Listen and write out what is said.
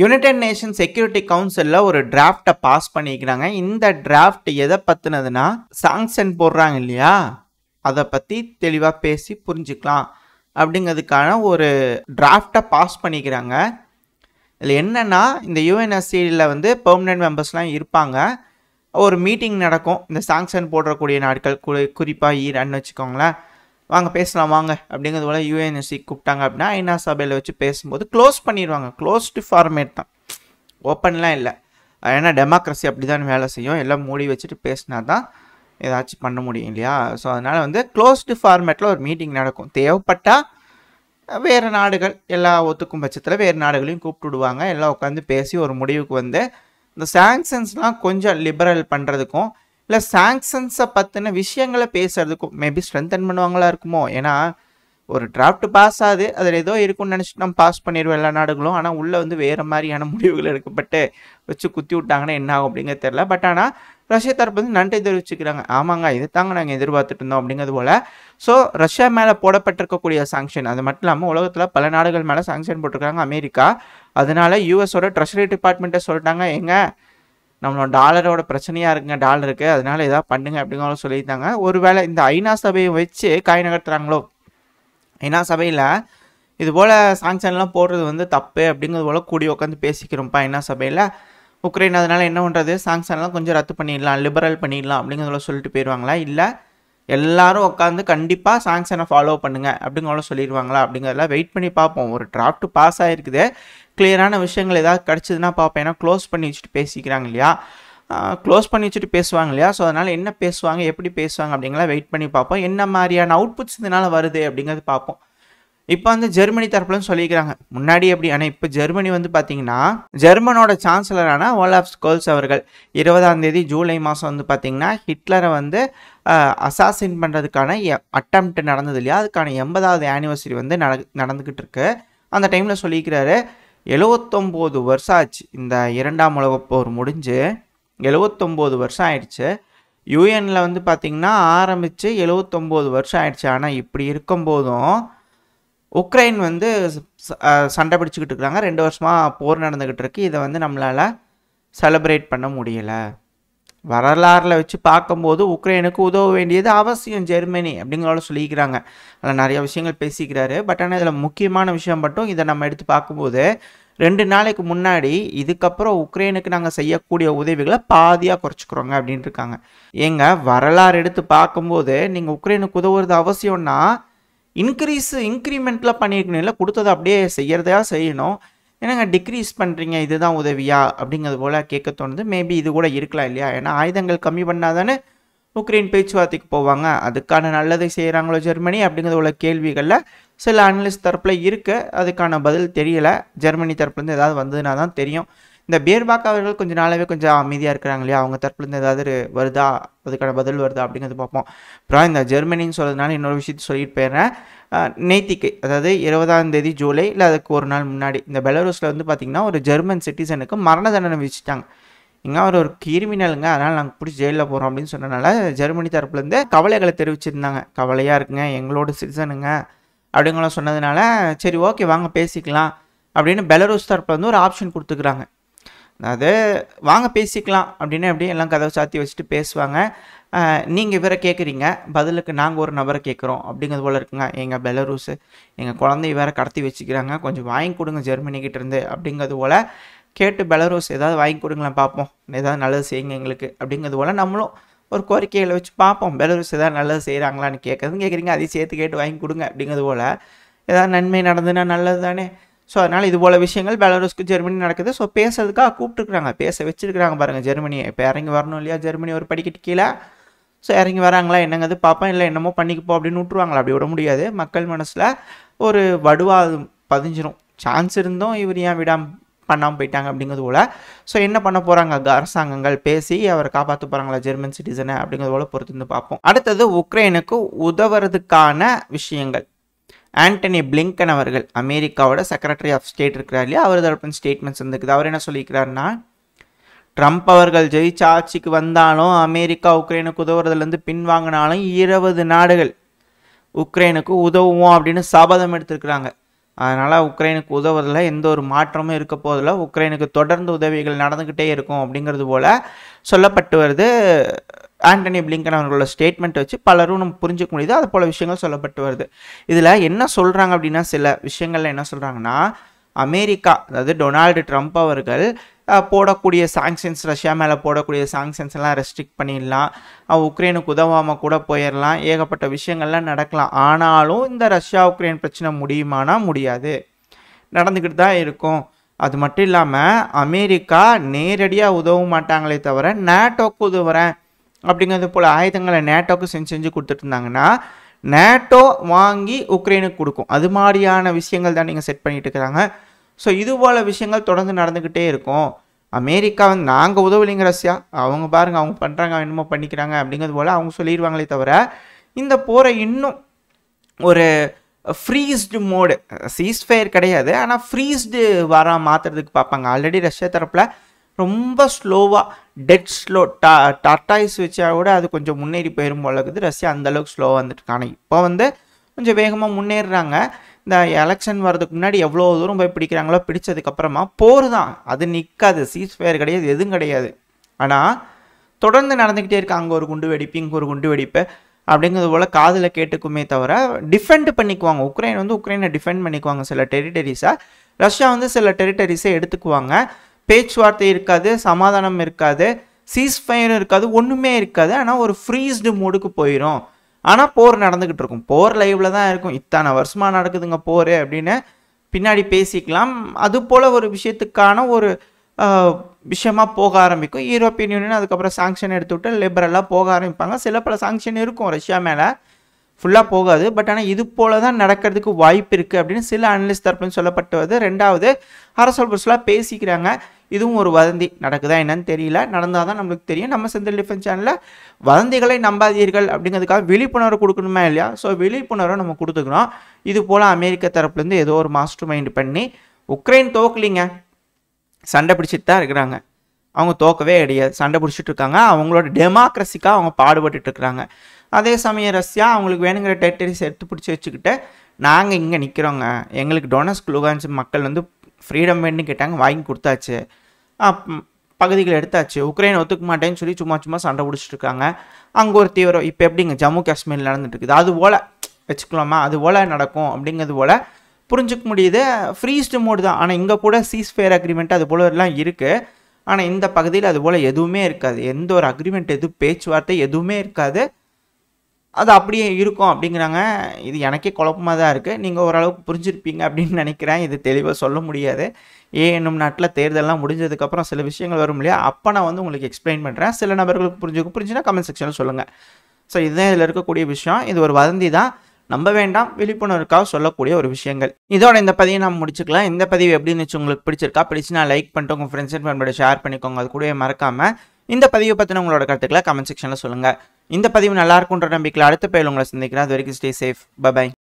United nation security கவுன்சிலில் ஒரு டிராஃப்டை pass பண்ணிக்கிறாங்க இந்த டிராஃப்ட் எதை பற்றினதுன்னா சாங்ஷன் போடுறாங்க இல்லையா அதை பற்றி தெளிவாக பேசி புரிஞ்சுக்கலாம் அப்படிங்கிறதுக்கான ஒரு டிராஃப்டை பாஸ் பண்ணிக்கிறாங்க இதில் என்னென்னா இந்த யூஎன்எஸ்சியில் வந்து பெர்மனெண்ட் மெம்பர்ஸ்லாம் இருப்பாங்க ஒரு மீட்டிங் நடக்கும் இந்த சாங்ஷன் போடக்கூடிய நாட்கள் குறிப்பாக ஈரான்னு வச்சுக்கோங்களேன் வாங்க பேசலாம் வாங்க அப்படிங்கிறது போல் யூஎன்எஸ்சி கூப்பிட்டாங்க அப்படின்னா ஐநா சபையில் வச்சு பேசும்போது க்ளோஸ் பண்ணிடுவாங்க க்ளோஸ்டு ஃபார்மேட் தான் ஓப்பன்லாம் இல்லை ஏன்னா டெமோக்ரஸி அப்படி தான் வேலை செய்யும் எல்லாம் மூடி வச்சுட்டு பேசினா தான் ஏதாச்சும் பண்ண முடியும் இல்லையா ஸோ அதனால் வந்து க்ளோஸ்டு ஃபார்மேட்டில் ஒரு மீட்டிங் நடக்கும் தேவைப்பட்டால் வேறு நாடுகள் எல்லா ஒத்துக்கும் பட்சத்தில் வேறு நாடுகளையும் கூப்பிட்டு விடுவாங்க எல்லாம் உட்காந்து பேசி ஒரு முடிவுக்கு வந்து இந்த சாங்ஷன்ஸ்லாம் கொஞ்சம் லிபரல் பண்ணுறதுக்கும் இல்லை சாங்ஷன்ஸை பற்றின விஷயங்களை பேசுகிறதுக்கும் மேபி ஸ்ட்ரென்தன் பண்ணுவாங்களா இருக்குமோ ஏன்னா ஒரு டிராஃப்ட் பாஸ் ஆகுது அதில் ஏதோ இருக்கும்னு நினச்சிட்டு நம்ம பாஸ் பண்ணிடுவோம் எல்லா நாடுகளும் ஆனால் உள்ளே வந்து வேறு மாதிரியான முடிவுகள் எடுக்கப்பட்டு வச்சு குத்தி விட்டாங்கன்னா என்ன ஆகும் அப்படிங்கிறது தெரில பட் ஆனால் ரஷ்யா தரப்பு வந்து நன்றி தெரிவிச்சுக்கிறாங்க ஆமாங்க இதை தாங்க நாங்கள் எதிர்பார்த்துட்டு இருந்தோம் அப்படிங்கிறது போல் ஸோ ரஷ்யா மேலே போடப்பட்டிருக்கக்கூடிய சாங்ஷன் அது மட்டும் இல்லாமல் உலகத்தில் பல நாடுகள் மேலே சாங்ஷன் போட்டிருக்காங்க அமெரிக்கா அதனால் யூஎஸோட ட்ரெஷரி டிபார்ட்மெண்ட்டை சொல்லிட்டாங்க எங்கள் நம்மளோட டாலரோட பிரச்சனையாக இருக்குங்க டாலருக்கு அதனால் எதாவது பண்ணுங்க அப்படிங்கிற சொல்லியிருந்தாங்க ஒருவேளை இந்த ஐநா சபையை வச்சு காய் நகர்த்துறாங்களோ ஐநா சபையில் இது போல் சாங்ஷன்லாம் போடுறது வந்து தப்பு அப்படிங்கிறது போல் கூடி உட்காந்து பேசிக்கிறோம்ப்பா ஐநா சபையில் உக்ரைன் அதனால் என்ன பண்ணுறது சாங்ஷன்லாம் கொஞ்சம் ரத்து பண்ணிடலாம் லிபரல் பண்ணிடலாம் அப்படிங்கிறதெல்லாம் சொல்லிட்டு போயிடுவாங்களா இல்லை எல்லாரும் உட்காந்து கண்டிப்பாக சாங்ஷனை ஃபாலோ பண்ணுங்கள் அப்படிங்கிறவங்கள சொல்லிடுவாங்களா அப்படிங்கிறதெல்லாம் வெயிட் பண்ணி பார்ப்போம் ஒரு டிராஃப்ட் பாஸ் ஆகிருக்குது கிளியரான விஷயங்கள் ஏதாவது கிடச்சிதுன்னா பார்ப்பேன் ஏன்னா க்ளோஸ் பண்ணி வச்சுட்டு பேசிக்கிறாங்க இல்லையா க்ளோஸ் பண்ணி வச்சுட்டு பேசுவாங்க இல்லையா ஸோ அதனால் என்ன பேசுவாங்க எப்படி பேசுவாங்க அப்படிங்கலாம் வெயிட் பண்ணி பார்ப்போம் என்ன மாதிரியான அவுட்புட்ஸ் இதனால் வருது அப்படிங்கிறது பார்ப்போம் இப்போ வந்து ஜெர்மனி தரப்புலன்னு சொல்லியிருக்கிறாங்க முன்னாடி எப்படி ஆனால் இப்போ ஜெர்மனி வந்து பார்த்தீங்கன்னா ஜெர்மனோட சான்சலரான ஓலாப் ஸ்கோல்ஸ் அவர்கள் இருபதாம் தேதி ஜூலை மாதம் வந்து பார்த்தீங்கன்னா ஹிட்லரை வந்து அசாசின் பண்ணுறதுக்கான அட்டம் நடந்தது இல்லையா அதுக்கான எண்பதாவது ஆனிவர்சரி வந்து நடந்துக்கிட்டு இருக்கு அந்த டைமில் சொல்லிக்கிறாரு எழுவத்தொம்போது வருஷம் ஆச்சு இந்த இரண்டாம் உலகப் போர் முடிஞ்சு எழுவத்தொம்போது வருஷம் ஆயிடுச்சு யூஎனில் வந்து பார்த்திங்கன்னா ஆரம்பித்து எழுவத்தொம்போது வருஷம் ஆயிடுச்சு ஆனால் இப்படி இருக்கும்போதும் உக்ரைன் வந்து சண்டை பிடிச்சிக்கிட்டு இருக்கிறாங்க ரெண்டு வருஷமாக போர் நடந்துக்கிட்டு இருக்கு இதை வந்து நம்மளால் செலப்ரேட் பண்ண முடியலை வரலாறில் வச்சு பார்க்கும்போது உக்ரைனுக்கு உதவ வேண்டியது அவசியம் ஜெர்மனி அப்படிங்கிறவங்கள சொல்லிக்கிறாங்க அதில் நிறைய விஷயங்கள் பேசிக்கிறாரு பட் ஆனால் இதில் முக்கியமான விஷயம் மட்டும் இதை நம்ம எடுத்து பார்க்கும்போது ரெண்டு நாளைக்கு முன்னாடி இதுக்கப்புறம் உக்ரைனுக்கு நாங்கள் செய்யக்கூடிய உதவிகளை பாதியாக குறைச்சிக்கிறோங்க அப்படின்ட்டு இருக்காங்க ஏங்க வரலாறு எடுத்து பார்க்கும்போது நீங்கள் உக்ரைனுக்கு உதவுறது அவசியம்னா இன்க்ரீஸு இன்க்ரிமெண்ட்லாம் பண்ணியிருக்கணும் இல்லை கொடுத்ததை அப்படியே செய்கிறதா செய்யணும் ஏன்னா டிக்ரீஸ் பண்ணுறீங்க இதுதான் உதவியா அப்படிங்கிறது போல் கேட்க தோணுது மேபி இது கூட இருக்கலாம் இல்லையா ஏன்னா ஆயுதங்கள் கம்மி பண்ணால் தானே உக்ரைன் பேச்சுவார்த்தைக்கு போவாங்க அதுக்கான நல்லதை செய்கிறாங்களோ ஜெர்மனி அப்படிங்கிறது உள்ள கேள்விகளில் சில அனலிஸ்ட் தரப்பில் இருக்குது அதுக்கான பதில் தெரியலை ஜெர்மனி தரப்புலேருந்து ஏதாவது வந்ததுன்னா தான் தெரியும் இந்த பேர்பாக் அவர்கள் கொஞ்சம் நாளாகவே கொஞ்சம் அமைதியாக இருக்கிறாங்க இல்லையா அவங்க தரப்புலேருந்து ஏதாவது வருதா அதுக்கான பதில் வருதா அப்படிங்கிறது பார்ப்போம் அப்புறம் இந்த ஜெர்மனின்னு சொல்கிறதுனால இன்னொரு விஷயத்தை சொல்லிட்டு போயிடுறேன் நேத்திக்கு அதாவது இருபதாம் தேதி ஜூலை இல்லை அதுக்கு ஒரு நாள் முன்னாடி இந்த பெலரூஸில் வந்து பார்த்திங்கன்னா ஒரு ஜெர்மன் சிட்டிசனுக்கு மரண தண்டனை விதிச்சிட்டாங்க இங்கே அவர் ஒரு கிரிமினலுங்க அதனால் நாங்கள் பிடிச்சி ஜெயிலில் போகிறோம் அப்படின்னு சொன்னனால ஜெர்மனி தரப்புலேருந்து கவலைகளை தெரிவிச்சிருந்தாங்க கவலையாக இருக்குங்க எங்களோட சிட்டிசனுங்க அப்படிங்களாம் சொன்னதுனால சரி ஓகே வாங்க பேசிக்கலாம் அப்படின்னு பெலரூஸ் தரப்பில் வந்து ஒரு ஆப்ஷன் கொடுத்துக்கிறாங்க அது வாங்க பேசிக்கலாம் அப்படின்னு அப்படியே எல்லாம் கதவை சாத்தி வச்சுட்டு பேசுவாங்க நீங்கள் இவரை கேட்குறீங்க பதிலுக்கு நாங்கள் ஒரு நபரை கேட்குறோம் அப்படிங்கிறது போல் இருக்குங்க எங்கள் பெலரூஸு எங்கள் குழந்தைய வேறு கடத்தி வச்சுக்கிறாங்க கொஞ்சம் வாங்கி கொடுங்க ஜெர்மனிக்கிட்ட இருந்து அப்படிங்கிறது போல் கேட்டு பெலரூஸ் ஏதாவது வாங்கி கொடுங்களேன் பார்ப்போம் ஏதாவது நல்லது செய்யுங்க எங்களுக்கு அப்படிங்கிறது போல் நம்மளும் ஒரு கோரிக்கையில் வச்சு பார்ப்போம் பெலரூஸ் ஏதாவது நல்லது செய்கிறாங்களான்னு கேட்குறதுன்னு கேட்குறீங்க அதையும் சேர்த்து கேட்டு வாங்கி கொடுங்க அப்படிங்கிறது போல் ஏதாவது நன்மை நடந்ததுன்னா நல்லது தானே ஸோ அதனால் இது போல் விஷயங்கள் பெலாரஸ்க்கு ஜெர்மனி நடக்குது ஸோ பேசுறதுக்காக கூப்பிட்டுருக்குறாங்க பேச வச்சுருக்குறாங்க பாருங்கள் ஜெர்மனி இப்போ இறங்கி வரணும் இல்லையா ஜெர்மனி ஒரு படிக்கட்டு கீழே ஸோ இறங்கி வராங்களா என்னங்கிறது பார்ப்போம் இல்லை என்னமோ பண்ணிக்கப்போ அப்படின்னு விட்டுருவாங்களா அப்படி விட முடியாது மக்கள் மனசில் ஒரு வடுவா பதிஞ்சிரும் சான்ஸ் இருந்தும் இவர் ஏன் விடாமல் பண்ணாமல் போயிட்டாங்க அப்படிங்கிறது போல் ஸோ என்ன பண்ண போகிறாங்க அரசாங்கங்கள் பேசி அவரை காப்பாற்ற போகிறாங்களா ஜெர்மன் சிட்டிசனை அப்படிங்கிறது போல் பொறுத்து வந்து பார்ப்போம் அடுத்தது உக்ரைனுக்கு உதவுறதுக்கான விஷயங்கள் ஆண்டனி பிளிங்கன் அவர்கள் அமெரிக்காவோட செக்ரட்டரி ஆஃப் ஸ்டேட் இருக்கிறார் இல்லையா அவர் தரப்பின் ஸ்டேட்மெண்ட்ஸ் இருந்துக்குது அவர் என்ன சொல்லியிருக்கிறாருன்னா ட்ரம்ப் அவர்கள் ஜெயிச்ச ஆட்சிக்கு வந்தாலும் அமெரிக்கா உக்ரைனுக்கு உதவுறதுலேருந்து பின்வாங்கினாலும் இருபது நாடுகள் உக்ரைனுக்கு உதவுவோம் அப்படின்னு சபதம் எடுத்திருக்கிறாங்க அதனால் உக்ரைனுக்கு உதவுறதுல எந்த ஒரு மாற்றமும் இருக்க போதில் உக்ரைனுக்கு தொடர்ந்து உதவிகள் நடந்துக்கிட்டே இருக்கும் அப்படிங்கிறது போல் சொல்லப்பட்டு வருது ஆண்டனி பிளிங்கன் அவர்களோட ஸ்டேட்மெண்ட் வச்சு பலரும் நம்ம புரிஞ்சுக்க முடியுது அது போல விஷயங்கள் சொல்லப்பட்டு வருது இதில் என்ன சொல்கிறாங்க அப்படின்னா சில விஷயங்கள்ல என்ன சொல்கிறாங்கன்னா அமெரிக்கா அதாவது டொனால்டு ட்ரம்ப் அவர்கள் போடக்கூடிய சாங்ஷன்ஸ் ரஷ்யா மேலே போடக்கூடிய சாங்ஷன்ஸ் எல்லாம் ரெஸ்ட்ரிக்ட் பண்ணிடலாம் உக்ரைனுக்கு உதவாமல் கூட போயிடலாம் ஏகப்பட்ட விஷயங்கள்லாம் நடக்கலாம் ஆனாலும் இந்த ரஷ்யா உக்ரைன் பிரச்சனை முடியுமானா முடியாது நடந்துக்கிட்டு தான் இருக்கும் அது மட்டும் இல்லாமல் அமெரிக்கா நேரடியாக உதவ மாட்டாங்களே தவிர நேட்டோக்கு உதவுறேன் அப்படிங்கிறது போல் ஆயுதங்களை நேட்டோக்கு செஞ்சு செஞ்சு கொடுத்துட்டு இருந்தாங்கன்னா நேட்டோ வாங்கி உக்ரைனுக்கு கொடுக்கும் அது மாதிரியான விஷயங்கள் தான் நீங்கள் செட் பண்ணிகிட்டு இருக்கிறாங்க ஸோ இது போல் விஷயங்கள் தொடர்ந்து நடந்துக்கிட்டே இருக்கும் அமெரிக்கா வந்து நாங்கள் உதவலைங்க ரஷ்யா அவங்க பாருங்கள் அவங்க பண்ணுறாங்க என்னமோ பண்ணிக்கிறாங்க அப்படிங்கிறது போல் அவங்க சொல்லிடுவாங்களே தவிர இந்த போரை இன்னும் ஒரு ஃப்ரீஸ்டு மோடு சீஸ்ஃபயர் கிடையாது ஆனால் ஃப்ரீஸ்டு வர மாற்றுறதுக்கு பார்ப்பாங்க ஆல்ரெடி ரஷ்யா தரப்பில் ரொம்ப ஸ்லோவாக டெட் ஸ்லோ டா டாட்டாய்ஸ் வச்சா கூட அது கொஞ்சம் முன்னேறி போயிடும் போல இருக்குது ரஷ்யா அந்தளவுக்கு ஸ்லோவாக வந்துட்டு ஆனால் இப்போ வந்து கொஞ்சம் வேகமாக முன்னேறுறாங்க இந்த எலெக்ஷன் வர்றதுக்கு முன்னாடி எவ்வளோ தூரம் போய் பிடிக்கிறாங்களோ பிடிச்சதுக்கப்புறமா போர் தான் அது நிற்காது சீஸ் ஃபேர் கிடையாது எதுவும் கிடையாது ஆனால் தொடர்ந்து நடந்துக்கிட்டே இருக்கா அங்கே ஒரு குண்டு வெடிப்பு இங்கே ஒரு குண்டு வெடிப்பு அப்படிங்கிறது போல் காதில் கேட்டுக்குமே தவிர டிஃபெண்ட் பண்ணிக்குவாங்க உக்ரைன் வந்து உக்ரைனை டிஃபெண்ட் பண்ணிக்குவாங்க சில டெரிட்டரிஸை ரஷ்யா வந்து சில டெரிட்டரிஸை எடுத்துக்குவாங்க பேச்சுவார்த்தை இருக்காது சமாதானம் இருக்காது சீஸ் ஃபயரும் இருக்காது ஒன்றுமே இருக்காது ஆனால் ஒரு ஃப்ரீஸ்டு மூடுக்கு போயிடும் ஆனால் போர் நடந்துக்கிட்டு இருக்கும் போர் லைவில் தான் இருக்கும் இத்தனை வருஷமாக நடக்குதுங்க போர் அப்படின்னு பின்னாடி பேசிக்கலாம் அது போல் ஒரு விஷயத்துக்கான ஒரு விஷயமாக போக ஆரம்பிக்கும் யூரோப்பியன் யூனியன் அதுக்கப்புறம் சாங்ஷன் எடுத்துவிட்டு லிபரலாக போக ஆரம்பிப்பாங்க சில பல சாங்ஷன் இருக்கும் ரஷ்யா மேலே ஃபுல்லாக போகாது பட் ஆனால் இது போல தான் நடக்கிறதுக்கு வாய்ப்பு இருக்குது அப்படின்னு சில அனலிஸ்ட் தரப்புன்னு சொல்லப்பட்டுவது ரெண்டாவது அரசல் புரசலாக பேசிக்கிறாங்க இதுவும் ஒரு வதந்தி நடக்குதா என்னன்னு தெரியல நடந்தால் தான் நம்மளுக்கு தெரியும் நம்ம செந்தில் டிஃபென்ஸ் சேனலில் வதந்திகளை நம்பாதீர்கள் அப்படிங்கிறதுக்காக விழிப்புணர்வு கொடுக்கணுமா இல்லையா ஸோ விழிப்புணர்வு நம்ம கொடுத்துக்கிறோம் இது போல் அமெரிக்க தரப்புலேருந்து ஏதோ ஒரு மாஸ்டர் மைண்ட் பண்ணி உக்ரைன் தோக்கலிங்க சண்டை பிடிச்சிட்டு தான் இருக்கிறாங்க அவங்க தோக்கவே கிடையாது சண்டை பிடிச்சிட்டு இருக்காங்க அவங்களோட டெமோக்ரஸிக்காக அவங்க பாடுபட்டு இருக்கிறாங்க அதே சமயம் ரஷ்யா அவங்களுக்கு வேணுங்கிற டெரிட்டரிஸ் எடுத்து பிடிச்சி வச்சுக்கிட்டு நாங்கள் இங்கே நிற்கிறோங்க எங்களுக்கு டொனஸ் குளுகான்ஸ் மக்கள் வந்து ஃப்ரீடம் வேணும்னு கேட்டாங்க வாங்கி கொடுத்தாச்சு பகுதிகளை எடுத்தாச்சு உக்ரைன் ஒத்துக்க மாட்டேன்னு சொல்லி சும்மா சும்மா சண்டை பிடிச்சிட்டு இருக்காங்க அங்கே ஒரு தீவிரம் இப்போ எப்படிங்க ஜம்மு காஷ்மீரில் நடந்துட்டு இருக்குது அது போல் வச்சுக்கலாமா அது போல் நடக்கும் அப்படிங்கிறது போல் புரிஞ்சுக்க முடியுது ஃப்ரீஸ்டு மோடு தான் ஆனால் இங்கே கூட சீஸ்ஃபயர் அக்ரிமெண்ட் அது போல எல்லாம் இருக்குது ஆனால் இந்த பகுதியில் அது போல் எதுவுமே இருக்காது எந்த ஒரு அக்ரிமெண்ட் எதுவும் பேச்சுவார்த்தை எதுவுமே இருக்காது அது அப்படியே இருக்கும் அப்படிங்கிறாங்க இது எனக்கே குழப்பமாக தான் இருக்குது நீங்கள் ஓரளவுக்கு புரிஞ்சிருப்பீங்க அப்படின்னு நினைக்கிறேன் இது தெளிவாக சொல்ல முடியாது ஏ என்னும் நாட்டில் தேர்தலெலாம் முடிஞ்சதுக்கப்புறம் சில விஷயங்கள் வரும் இல்லையா அப்போ நான் வந்து உங்களுக்கு எக்ஸ்பிளைன் பண்ணுறேன் சில நபர்களுக்கு புரிஞ்சுக்கு புரிஞ்சுன்னா கமெண்ட் செக்ஷனில் சொல்லுங்கள் ஸோ இதுதான் இதில் இருக்கக்கூடிய விஷயம் இது ஒரு வதந்தி தான் நம்ப வேண்டாம் விழிப்புணர்வுக்காக சொல்லக்கூடிய ஒரு விஷயங்கள் இதோட இந்த பதிவை நம்ம முடிச்சுக்கலாம் இந்த பதிவு எப்படின்னு வச்சு உங்களுக்கு பிடிச்சிருக்கா நான் லைக் பண்ணிட்டு உங்கள் ஃப்ரெண்ட்ஸ் அண்ட் ஃபேமிலியோட ஷேர் பண்ணிக்கோங்க அது கூட மறக்காமல் இந்த பதிவை பற்றின உங்களோட கருத்துக்களை கமெண்ட் செக்ஷனில் சொல்லுங்கள் இந்த பதிவு நல்லா இருக்குன்ற நம்பிக்கையில் அடுத்த பயில் உங்களை சந்திக்கிறேன் அது வரைக்கும் ஸ்டே சேஃப் பபாய்